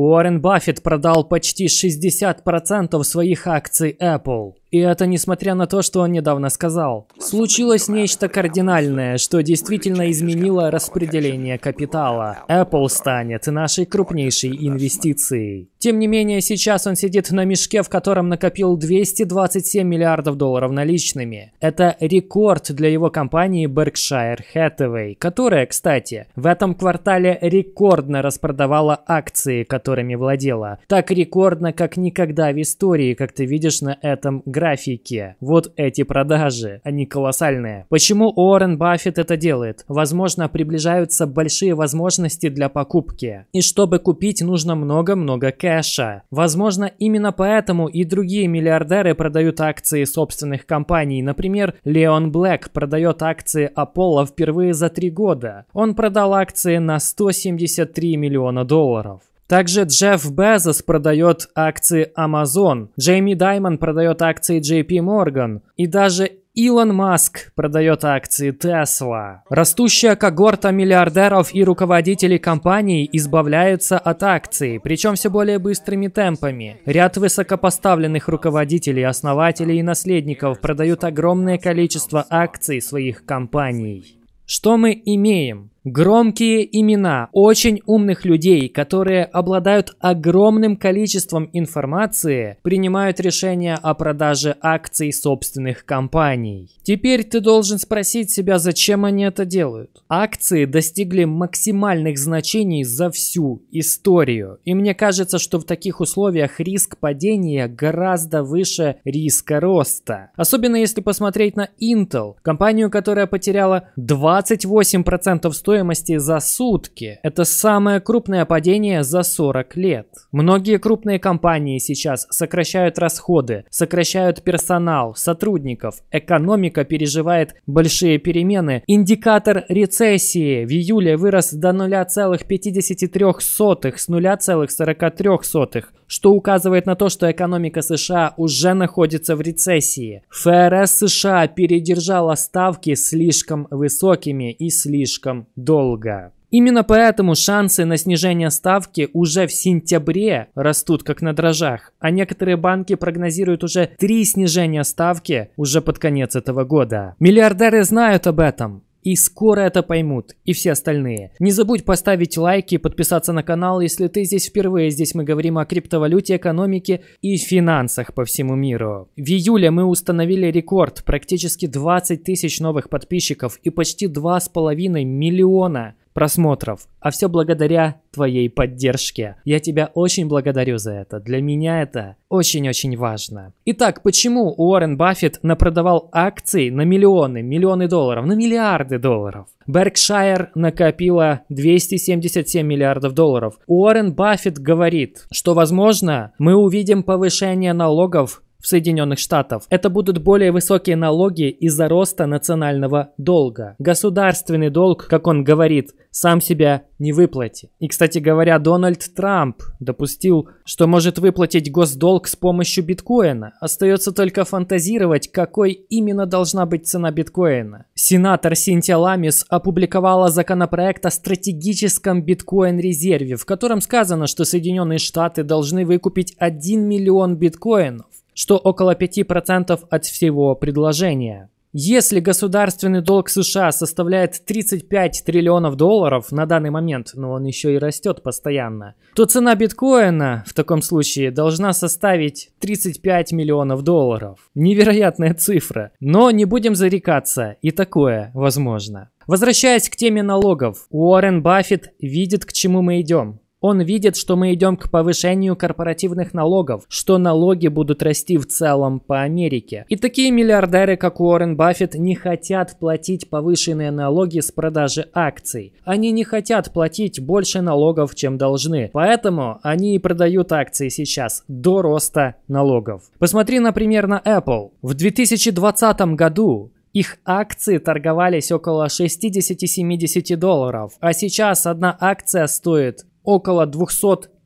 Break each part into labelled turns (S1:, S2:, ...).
S1: Уоррен Баффет продал почти 60% своих акций Apple. И это несмотря на то, что он недавно сказал. Случилось нечто кардинальное, что действительно изменило распределение капитала. Apple станет нашей крупнейшей инвестицией. Тем не менее, сейчас он сидит на мешке, в котором накопил 227 миллиардов долларов наличными. Это рекорд для его компании Berkshire Hathaway, которая, кстати, в этом квартале рекордно распродавала акции, которыми владела. Так рекордно, как никогда в истории, как ты видишь на этом графике графике. Вот эти продажи, они колоссальные. Почему Уоррен Баффет это делает? Возможно, приближаются большие возможности для покупки. И чтобы купить, нужно много-много кэша. Возможно, именно поэтому и другие миллиардеры продают акции собственных компаний. Например, Леон Блэк продает акции Apollo впервые за три года. Он продал акции на 173 миллиона долларов. Также Джефф Безос продает акции Amazon, Джейми Даймон продает акции JP Morgan и даже Илон Маск продает акции Тесла. Растущая когорта миллиардеров и руководителей компаний избавляется от акций, причем все более быстрыми темпами. Ряд высокопоставленных руководителей, основателей и наследников продают огромное количество акций своих компаний. Что мы имеем? Громкие имена очень умных людей, которые обладают огромным количеством информации, принимают решения о продаже акций собственных компаний. Теперь ты должен спросить себя, зачем они это делают. Акции достигли максимальных значений за всю историю. И мне кажется, что в таких условиях риск падения гораздо выше риска роста. Особенно если посмотреть на Intel, компанию, которая потеряла 28% стоимости стоимости за сутки. Это самое крупное падение за 40 лет. Многие крупные компании сейчас сокращают расходы, сокращают персонал, сотрудников. Экономика переживает большие перемены. Индикатор рецессии в июле вырос до 0,53 с 0,43, что указывает на то, что экономика США уже находится в рецессии. ФРС США передержала ставки слишком высокими и слишком долго. Именно поэтому шансы на снижение ставки уже в сентябре растут как на дрожжах, а некоторые банки прогнозируют уже три снижения ставки уже под конец этого года. Миллиардеры знают об этом, и скоро это поймут, и все остальные. Не забудь поставить лайки, подписаться на канал, если ты здесь впервые. Здесь мы говорим о криптовалюте, экономике и финансах по всему миру. В июле мы установили рекорд, практически 20 тысяч новых подписчиков и почти 2,5 миллиона просмотров. А все благодаря твоей поддержке. Я тебя очень благодарю за это. Для меня это очень-очень важно. Итак, почему Уоррен Баффет напродавал акции на миллионы, миллионы долларов, на миллиарды долларов? Беркшайр накопила 277 миллиардов долларов. Уоррен Баффет говорит, что, возможно, мы увидим повышение налогов в Соединенных Штатах Это будут более высокие налоги из-за роста национального долга. Государственный долг, как он говорит, сам себя не выплатит. И, кстати говоря, Дональд Трамп допустил, что может выплатить госдолг с помощью биткоина. Остается только фантазировать, какой именно должна быть цена биткоина. Сенатор Синтия Ламис опубликовала законопроект о стратегическом биткоин-резерве, в котором сказано, что Соединенные Штаты должны выкупить 1 миллион биткоинов что около 5% от всего предложения. Если государственный долг США составляет 35 триллионов долларов на данный момент, но он еще и растет постоянно, то цена биткоина в таком случае должна составить 35 миллионов долларов. Невероятная цифра. Но не будем зарекаться, и такое возможно. Возвращаясь к теме налогов, Уоррен Баффет видит, к чему мы идем. Он видит, что мы идем к повышению корпоративных налогов, что налоги будут расти в целом по Америке. И такие миллиардеры, как Уоррен Баффет, не хотят платить повышенные налоги с продажи акций. Они не хотят платить больше налогов, чем должны. Поэтому они и продают акции сейчас до роста налогов. Посмотри, например, на Apple. В 2020 году их акции торговались около 60-70 долларов, а сейчас одна акция стоит около 230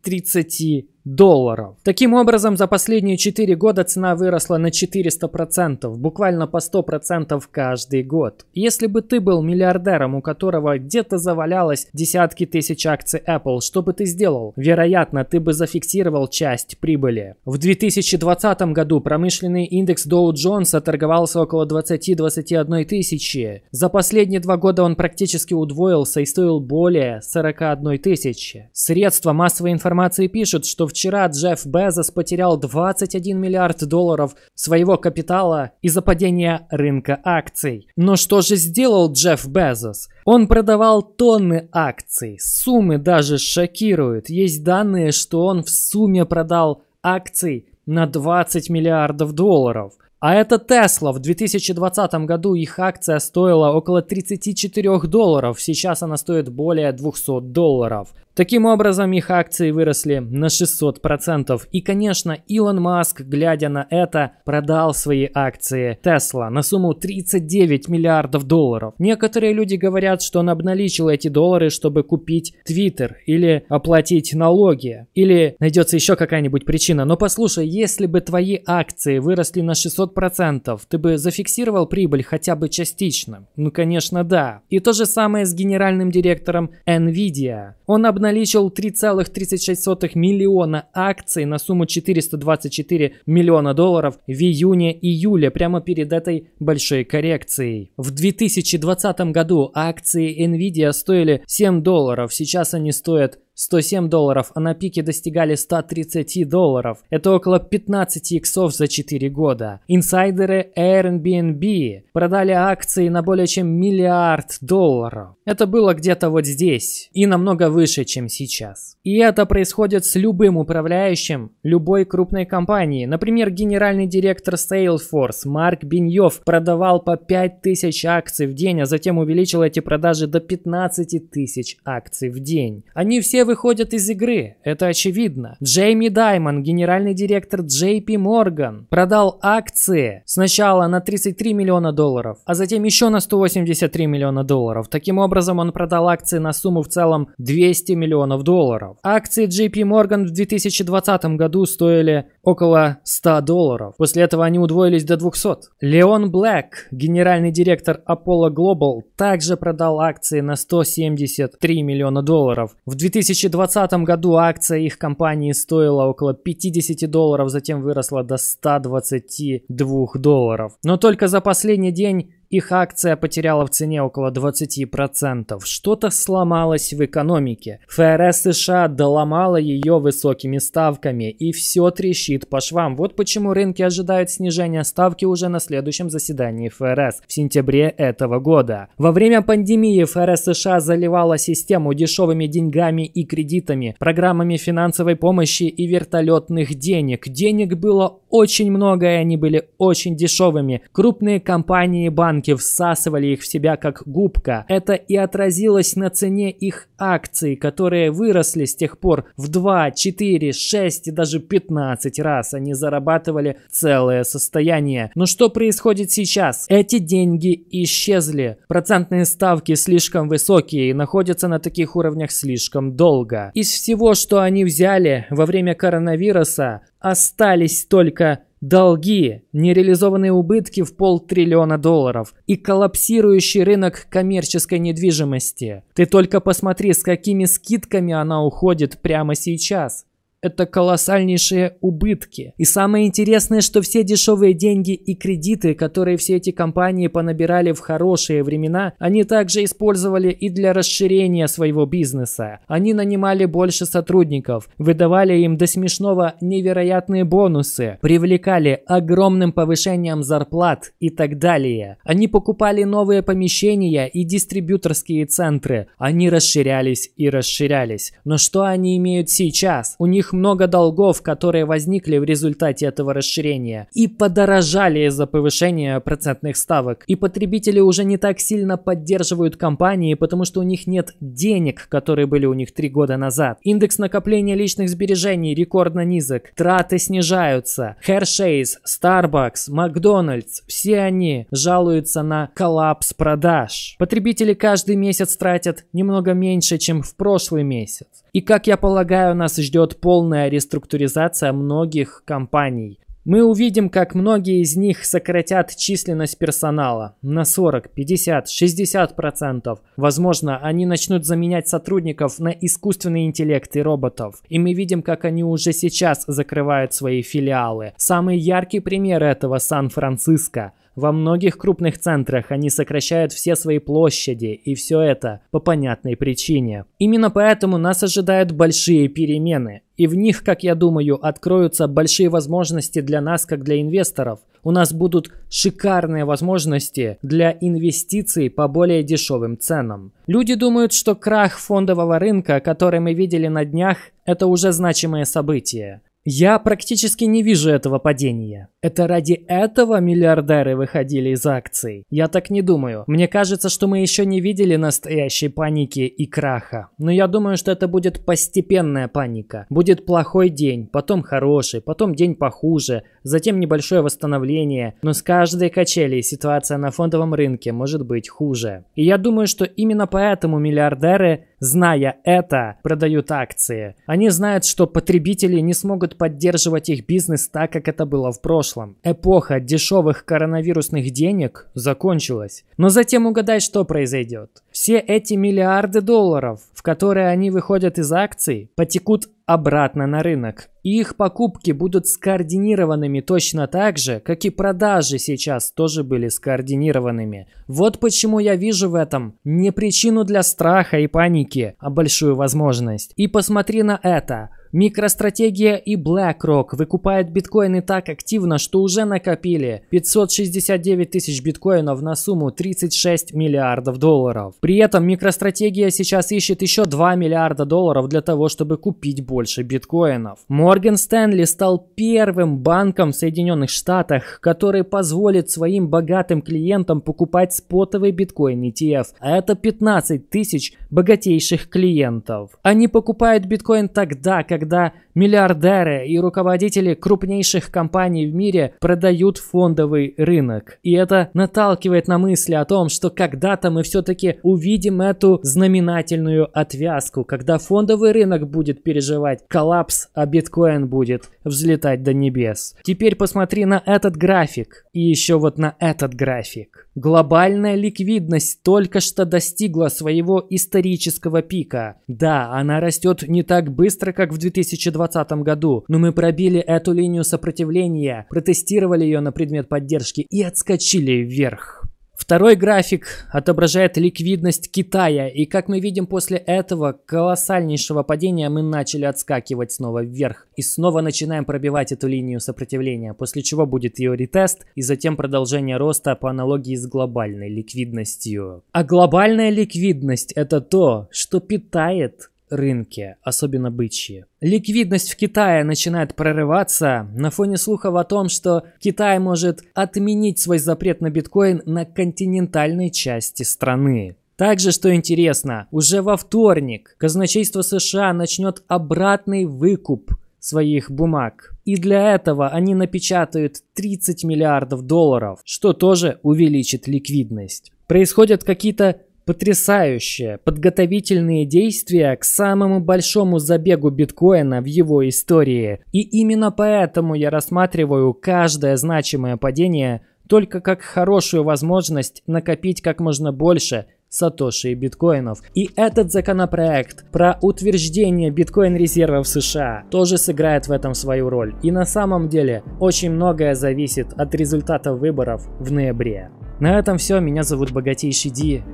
S1: долларов. Таким образом, за последние 4 года цена выросла на 400%, буквально по 100% каждый год. Если бы ты был миллиардером, у которого где-то завалялось десятки тысяч акций Apple, что бы ты сделал? Вероятно, ты бы зафиксировал часть прибыли. В 2020 году промышленный индекс Dow Jones торговался около 20-21 тысячи. За последние два года он практически удвоился и стоил более 41 тысячи. Средства массовой информации пишут, что в вчера Джефф Безос потерял 21 миллиард долларов своего капитала из-за падения рынка акций. Но что же сделал Джефф Безос? Он продавал тонны акций. Суммы даже шокируют. Есть данные, что он в сумме продал акций на 20 миллиардов долларов. А это Тесла. В 2020 году их акция стоила около 34 долларов, сейчас она стоит более 200 долларов. Таким образом, их акции выросли на 600%. И, конечно, Илон Маск, глядя на это, продал свои акции Tesla на сумму 39 миллиардов долларов. Некоторые люди говорят, что он обналичил эти доллары, чтобы купить Twitter или оплатить налоги, или найдется еще какая-нибудь причина. Но послушай, если бы твои акции выросли на 600%, ты бы зафиксировал прибыль хотя бы частично? Ну, конечно, да. И то же самое с генеральным директором NVIDIA. Он обналичил обналичил 3,36 миллиона акций на сумму 424 миллиона долларов в июне-июле, прямо перед этой большой коррекцией. В 2020 году акции Nvidia стоили 7 долларов, сейчас они стоят 107 долларов, а на пике достигали 130 долларов. Это около 15 иксов за 4 года. Инсайдеры Airbnb продали акции на более чем миллиард долларов. Это было где-то вот здесь и намного выше, чем сейчас. И это происходит с любым управляющим любой крупной компании. Например, генеральный директор Salesforce Марк Беньев продавал по 5000 акций в день, а затем увеличил эти продажи до 15 тысяч акций в день. Они все вы выходят из игры, это очевидно. Джейми Даймон, генеральный директор JP Morgan, продал акции сначала на 33 миллиона долларов, а затем еще на 183 миллиона долларов. Таким образом, он продал акции на сумму в целом 200 миллионов долларов. Акции JP Morgan в 2020 году стоили около 100 долларов. После этого они удвоились до 200. Леон Блэк, генеральный директор Apollo Global, также продал акции на 173 миллиона долларов. В 2000 2020 году акция их компании стоила около 50 долларов, затем выросла до 122 долларов. Но только за последний день их акция потеряла в цене около 20%. Что-то сломалось в экономике. ФРС США доломала ее высокими ставками, и все трещит по швам. Вот почему рынки ожидают снижения ставки уже на следующем заседании ФРС в сентябре этого года. Во время пандемии ФРС США заливала систему дешевыми деньгами и кредитами, программами финансовой помощи и вертолетных денег. Денег было очень много, и они были очень дешевыми. Крупные компании и банки Банки всасывали их в себя как губка. Это и отразилось на цене их акций, которые выросли с тех пор в 2, 4, 6 и даже 15 раз. Они зарабатывали целое состояние. Но что происходит сейчас? Эти деньги исчезли. Процентные ставки слишком высокие и находятся на таких уровнях слишком долго. Из всего, что они взяли во время коронавируса, остались только долги, нереализованные убытки в полтриллиона долларов и коллапсирующий рынок коммерческой недвижимости. Ты только посмотри, с какими скидками она уходит прямо сейчас это колоссальнейшие убытки. И самое интересное, что все дешевые деньги и кредиты, которые все эти компании понабирали в хорошие времена, они также использовали и для расширения своего бизнеса. Они нанимали больше сотрудников, выдавали им до смешного невероятные бонусы, привлекали огромным повышением зарплат и так далее. Они покупали новые помещения и дистрибьюторские центры. Они расширялись и расширялись. Но что они имеют сейчас? У них них много долгов, которые возникли в результате этого расширения и подорожали из-за повышения процентных ставок. И потребители уже не так сильно поддерживают компании, потому что у них нет денег, которые были у них три года назад. Индекс накопления личных сбережений рекордно низок, траты снижаются. Hershey's, Starbucks, McDonald's, все они жалуются на коллапс продаж. Потребители каждый месяц тратят немного меньше, чем в прошлый месяц. И, как я полагаю, нас ждет полная реструктуризация многих компаний. Мы увидим, как многие из них сократят численность персонала на 40, 50, 60 процентов. Возможно, они начнут заменять сотрудников на искусственный интеллект и роботов. И мы видим, как они уже сейчас закрывают свои филиалы. Самый яркий пример этого Сан-Франциско. Во многих крупных центрах они сокращают все свои площади и все это по понятной причине. Именно поэтому нас ожидают большие перемены. И в них, как я думаю, откроются большие возможности для нас, как для инвесторов. У нас будут шикарные возможности для инвестиций по более дешевым ценам. Люди думают, что крах фондового рынка, который мы видели на днях, это уже значимое событие. Я практически не вижу этого падения. Это ради этого миллиардеры выходили из акций? Я так не думаю. Мне кажется, что мы еще не видели настоящей паники и краха. Но я думаю, что это будет постепенная паника. Будет плохой день, потом хороший, потом день похуже, затем небольшое восстановление. Но с каждой качелей ситуация на фондовом рынке может быть хуже. И я думаю, что именно поэтому миллиардеры зная это, продают акции. Они знают, что потребители не смогут поддерживать их бизнес так, как это было в прошлом. Эпоха дешевых коронавирусных денег закончилась. Но затем угадай, что произойдет. Все эти миллиарды долларов, в которые они выходят из акций, потекут обратно на рынок. И их покупки будут скоординированными точно так же, как и продажи сейчас тоже были скоординированными. Вот почему я вижу в этом не причину для страха и паники, а большую возможность. И посмотри на это. Микростратегия и BlackRock выкупают биткоины так активно, что уже накопили 569 тысяч биткоинов на сумму 36 миллиардов долларов. При этом микростратегия сейчас ищет еще 2 миллиарда долларов для того, чтобы купить больше биткоинов. Морган Стэнли стал первым банком в Соединенных Штатах, который позволит своим богатым клиентам покупать спотовый биткоин ETF, а это 15 тысяч богатейших клиентов. Они покупают биткоин тогда, когда когда миллиардеры и руководители крупнейших компаний в мире продают фондовый рынок. И это наталкивает на мысли о том, что когда-то мы все-таки увидим эту знаменательную отвязку, когда фондовый рынок будет переживать коллапс, а биткоин будет взлетать до небес. Теперь посмотри на этот график и еще вот на этот график. Глобальная ликвидность только что достигла своего исторического пика. Да, она растет не так быстро, как в 2020 году, но мы пробили эту линию сопротивления, протестировали ее на предмет поддержки и отскочили вверх. Второй график отображает ликвидность Китая. И как мы видим, после этого колоссальнейшего падения мы начали отскакивать снова вверх. И снова начинаем пробивать эту линию сопротивления, после чего будет ее ретест и затем продолжение роста по аналогии с глобальной ликвидностью. А глобальная ликвидность это то, что питает рынке, особенно бычьи. Ликвидность в Китае начинает прорываться на фоне слухов о том, что Китай может отменить свой запрет на биткоин на континентальной части страны. Также, что интересно, уже во вторник казначейство США начнет обратный выкуп своих бумаг. И для этого они напечатают 30 миллиардов долларов, что тоже увеличит ликвидность. Происходят какие-то Потрясающие подготовительные действия к самому большому забегу биткоина в его истории. И именно поэтому я рассматриваю каждое значимое падение только как хорошую возможность накопить как можно больше сатоши и биткоинов. И этот законопроект про утверждение биткоин резерва в США тоже сыграет в этом свою роль. И на самом деле очень многое зависит от результата выборов в ноябре. На этом все. Меня зовут Богатейший Ди.